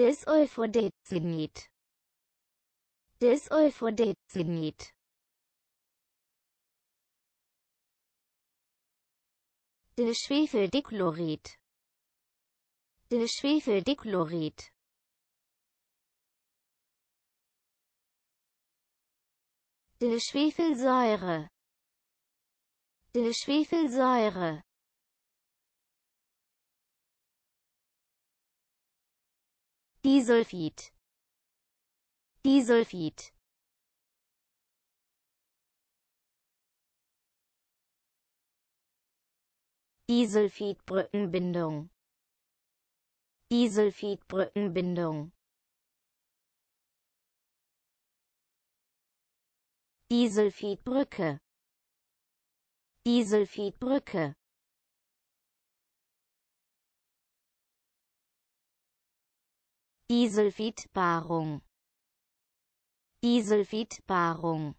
Disulfodezimid. Disulfodezimid. Dischwefeldichlorid. Schwefelsäure. Dischwefelsäure. Schwefelsäure. Disulfid Disulfid Disulfidbrückenbindung Disulfidbrückenbindung Disulfidbrücke Disulfidbrücke Disulfidpaarung Disulfidpaarung